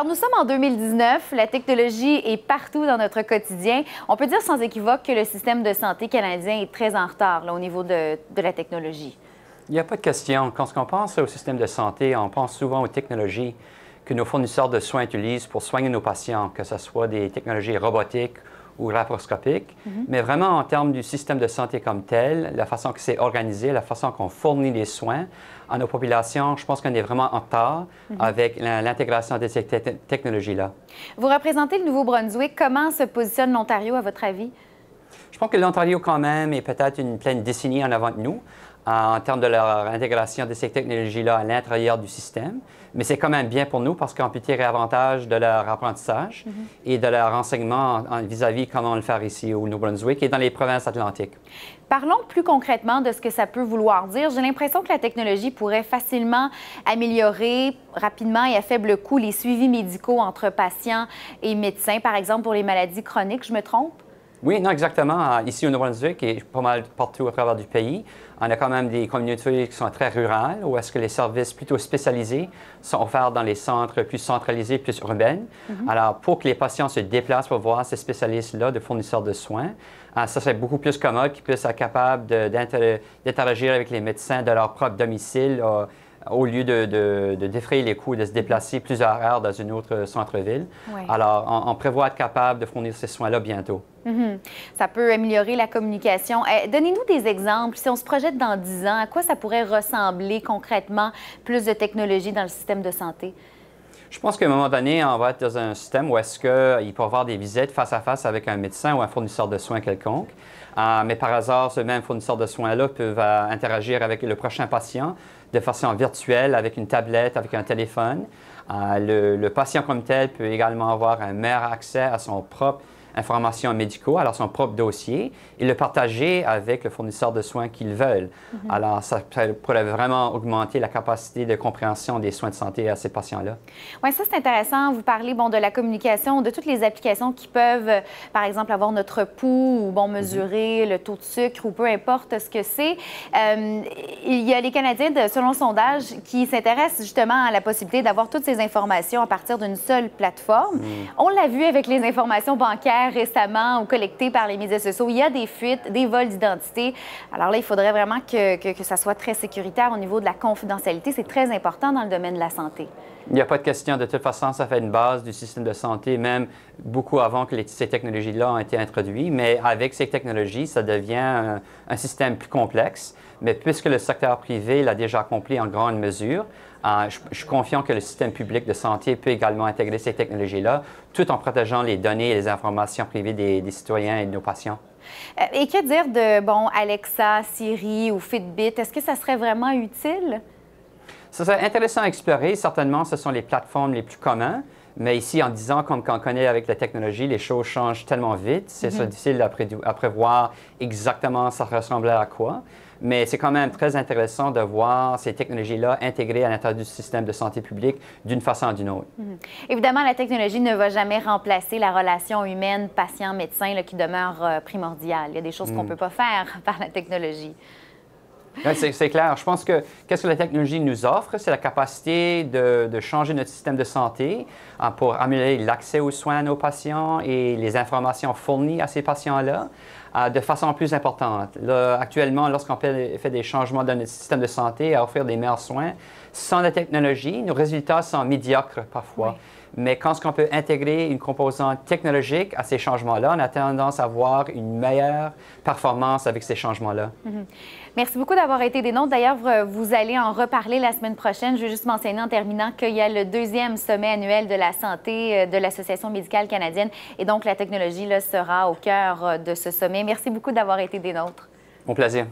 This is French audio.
Alors, nous sommes en 2019. La technologie est partout dans notre quotidien. On peut dire sans équivoque que le système de santé canadien est très en retard au niveau de, de la technologie. Il n'y a pas de question. Quand on pense au système de santé, on pense souvent aux technologies que nos fournisseurs de soins utilisent pour soigner nos patients, que ce soit des technologies robotiques ou laparoscopique, mhm. mais vraiment en termes du système de santé comme tel, la façon que c'est organisé, la façon qu'on fournit les soins à nos populations, je pense qu'on est vraiment en retard mhm. avec l'intégration de ces technologies-là. Vous représentez le Nouveau-Brunswick. Comment se positionne l'Ontario, à votre avis? Je pense que l'Ontario, quand même, est peut-être une pleine décennie en avant de nous en termes de leur intégration de ces technologies-là à l'intérieur du système. Mais c'est quand même bien pour nous parce qu'on peut tirer avantage de leur apprentissage mhm. et de leur enseignement vis-à-vis comment on le fait ici au Nouveau-Brunswick et dans les provinces atlantiques. Parlons plus concrètement de ce que ça peut vouloir dire. J'ai l'impression que la technologie pourrait facilement améliorer rapidement et à faible coût les suivis médicaux entre patients et médecins, par exemple pour les maladies chroniques. Je me trompe? Oui, non, exactement. Ici au Nouveau-Brunswick et pas mal partout à travers du pays, on a quand même des communautés qui sont très rurales, où est-ce que les services plutôt spécialisés sont offerts dans les centres plus centralisés, plus urbains. Mhm. Alors, pour que les patients se déplacent pour voir ces spécialistes-là, de fournisseurs de soins, euh, ça serait beaucoup plus commode qu'ils puissent être capables d'interagir avec les médecins de leur propre domicile euh, au lieu de, défrayer les coûts, de se déplacer plusieurs heures dans une autre centre-ville. Alors, on, prévoit être capable de fournir ces soins-là bientôt. Mhm. Ça peut améliorer la communication. Eh, donnez-nous des exemples. Si on se projette dans 10 ans, à quoi ça pourrait ressembler concrètement, plus de technologies dans le système de santé? Je pense qu'à un moment donné, on va être dans un système où est-ce qu'il peut avoir des visites face à face avec un médecin ou un fournisseur de soins quelconque. Euh, mais par hasard, ce même fournisseur de soins-là peut euh, interagir avec le prochain patient de façon virtuelle, avec une tablette, avec un téléphone. Euh, le, le patient comme tel peut également avoir un meilleur accès à son propre informations médicaux, alors son propre dossier, et le partager avec le fournisseur de soins qu'ils veulent. Mhm. Alors, ça, pourrait vraiment augmenter la capacité de compréhension des soins de santé à ces patients-là. Oui, ça, c'est intéressant. Vous parlez, bon, de la communication, de toutes les applications qui peuvent, euh, par exemple, avoir notre pouls ou, bon, mhm. mesurer le taux de sucre ou peu importe ce que c'est. Euh, il y a les Canadiens, selon le sondage, qui s'intéressent justement à la possibilité d'avoir toutes ces informations à partir d'une seule plateforme. Mm. On l'a vu avec les informations bancaires récemment ou collectés par les médias sociaux. Il y a des fuites, des vols d'identité. Alors là, il faudrait vraiment que ça soit très sécuritaire au niveau de la confidentialité. C'est très important dans le domaine de la santé. Il n'y a pas de question. De toute façon, ça fait une base du système de santé, même beaucoup avant que ces technologies-là aient été introduites. Mais avec ces technologies, ça devient un, système plus complexe. Mais puisque le secteur privé l'a déjà accompli en grande mesure, euh, je, suis confiant que le système public de santé peut également intégrer ces technologies-là, tout en protégeant les données et les informations privées des, des citoyens et de nos patients. Euh, et que dire de, bon, Alexa, Siri ou Fitbit? Est-ce que ça serait vraiment utile? Ce serait intéressant à explorer. Certainement, ce sont les plateformes les plus communes. Mais ici, en disant ans, connaît avec la technologie, les choses changent tellement vite, c'est mm-hmm. difficile à, prévoir exactement ça ressemblait à quoi. Mais c'est quand même très intéressant de voir ces technologies-là intégrées à l'intérieur du système de santé publique d'une façon ou d'une autre. Mm-hmm. Évidemment, la technologie ne va jamais remplacer la relation humaine patient-médecin qui demeure euh, primordiale. Il y a des choses qu'on ne mm. peut pas faire par la technologie. Ben, c'est clair. Je pense que qu'est-ce que la technologie nous offre, c'est la capacité de, changer notre système de santé hein, pour améliorer l'accès aux soins à nos patients et les informations fournies à ces patients-là hein, de façon plus importante. actuellement, lorsqu'on fait, fait des changements dans notre système de santé à offrir des meilleurs soins, sans la technologie, nos résultats sont médiocres parfois. Mais quand on peut intégrer une composante technologique à ces changements-là, on a tendance à avoir une meilleure performance avec ces changements-là. Mhm. Merci beaucoup d'avoir été des nôtres. D'ailleurs, euh, vous allez en reparler la semaine prochaine. Je veux juste mentionner en terminant qu'il y a le deuxième sommet annuel de la santé euh, de l'Association médicale canadienne. Et donc, la technologie là, sera au cœur euh, de ce sommet. Merci beaucoup d'avoir été des nôtres. Mon plaisir.